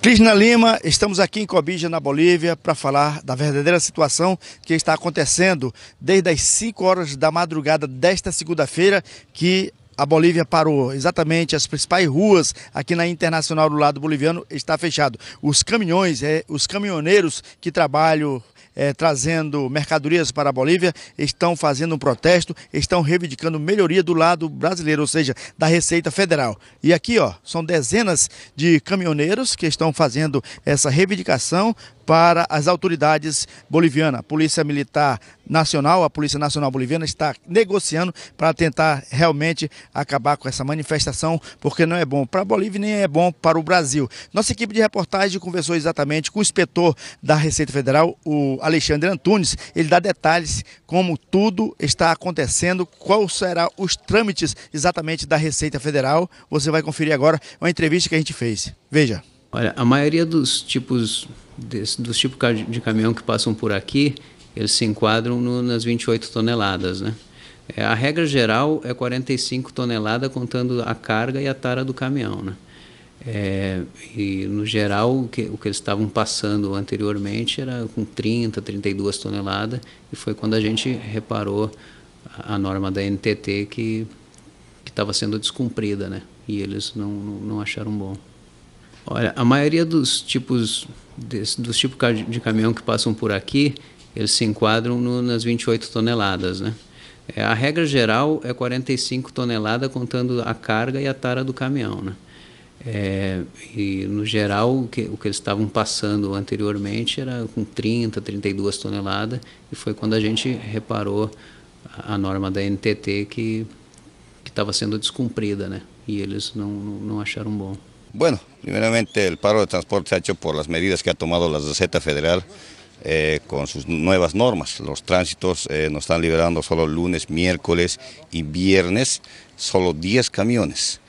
Krishna Lima, estamos aqui em Cobija, na Bolívia, para falar da verdadeira situação que está acontecendo desde as 5 horas da madrugada desta segunda-feira, que a Bolívia parou. Exatamente, as principais ruas aqui na Internacional do lado boliviano está fechado. Os caminhões, é, os caminhoneiros que trabalham é, trazendo mercadorias para a Bolívia, estão fazendo um protesto, estão reivindicando melhoria do lado brasileiro, ou seja, da Receita Federal. E aqui, ó, são dezenas de caminhoneiros que estão fazendo essa reivindicação para as autoridades bolivianas. A Polícia Militar Nacional, a Polícia Nacional Boliviana está negociando para tentar realmente acabar com essa manifestação, porque não é bom para a Bolívia nem é bom para o Brasil. Nossa equipe de reportagem conversou exatamente com o inspetor da Receita Federal, o Alexandre Antunes. Ele dá detalhes como tudo está acontecendo, quais serão os trâmites exatamente da Receita Federal. Você vai conferir agora uma entrevista que a gente fez. Veja. Olha, a maioria dos tipos desse, dos tipos de caminhão que passam por aqui, eles se enquadram no, nas 28 toneladas, né? É, a regra geral é 45 toneladas contando a carga e a tara do caminhão, né? É, e no geral o que, o que eles estavam passando anteriormente era com 30, 32 toneladas e foi quando a gente reparou a, a norma da NTT que estava sendo descumprida, né? E eles não, não, não acharam bom. Olha, a maioria dos tipos desse, dos tipos de caminhão que passam por aqui, eles se enquadram no, nas 28 toneladas, né? É, a regra geral é 45 toneladas contando a carga e a tara do caminhão, né? É, e no geral, o que, o que eles estavam passando anteriormente era com 30, 32 toneladas, e foi quando a gente reparou a, a norma da NTT que estava sendo descumprida, né? E eles não, não, não acharam bom. Bueno, primeramente el paro de transporte se ha hecho por las medidas que ha tomado la Receta Federal eh, con sus nuevas normas. Los tránsitos eh, nos están liberando solo lunes, miércoles y viernes, solo 10 camiones.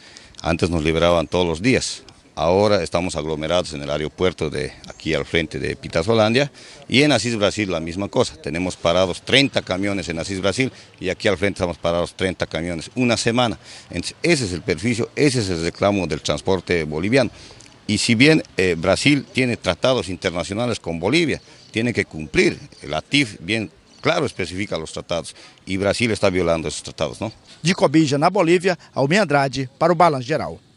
Antes nos liberaban todos los días. Ahora estamos aglomerados en el aeropuerto de aquí al frente de Pitazolandia y en Asís Brasil la misma cosa. Tenemos parados 30 camiones en Asís Brasil y aquí al frente estamos parados 30 camiones una semana. ese es el perjuicio, ese es el reclamo del transporte boliviano. Y si bien eh, Brasil tiene tratados internacionales con Bolivia, tiene que cumplir. La TIF bien claro especifica los tratados y Brasil está violando esos tratados, ¿no? De Cobija, na Bolivia Almeida para o Balanço Geral.